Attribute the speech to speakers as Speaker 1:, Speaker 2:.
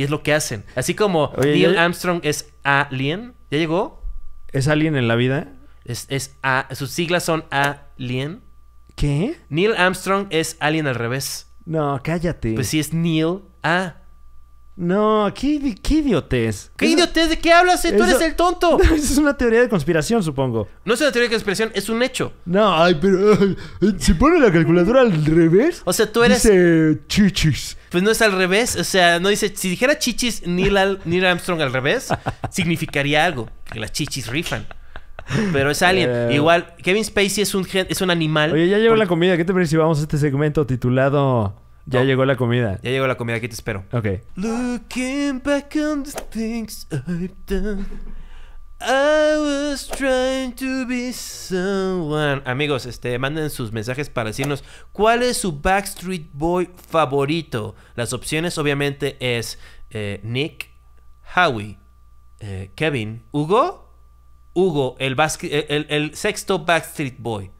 Speaker 1: Y es lo que hacen. Así como Neil Armstrong es alien. ¿Ya llegó? ¿Es alien en la vida? Es, es a, sus siglas son alien. ¿Qué? Neil Armstrong es alien al revés. No, cállate. Pues sí, es Neil A. No, qué, qué idiotez. ¿Qué idiotez? ¿De qué hablas? Tú eres el tonto. es una teoría
Speaker 2: de conspiración, supongo.
Speaker 1: No es una teoría de conspiración, es un hecho.
Speaker 2: No, ay, pero. si pone la calculadora al revés. O sea, tú eres. Dice chichis.
Speaker 1: Pues no es al revés. O sea, no dice. Si dijera chichis Neil, Armstrong al revés, significaría algo. Que las chichis rifan. Pero es alguien. Eh. Igual, Kevin Spacey es un, es un animal. Oye, ya llevo
Speaker 3: la comida. ¿Qué te parece si vamos a este segmento titulado. Ya llegó la comida.
Speaker 1: Ya llegó la comida, aquí te espero. Ok. Looking back on things I was trying to be someone. Amigos, este, manden sus mensajes para decirnos cuál es su Backstreet Boy favorito. Las opciones, obviamente, es eh, Nick, Howie, eh, Kevin, Hugo, Hugo, el, el sexto Backstreet Boy.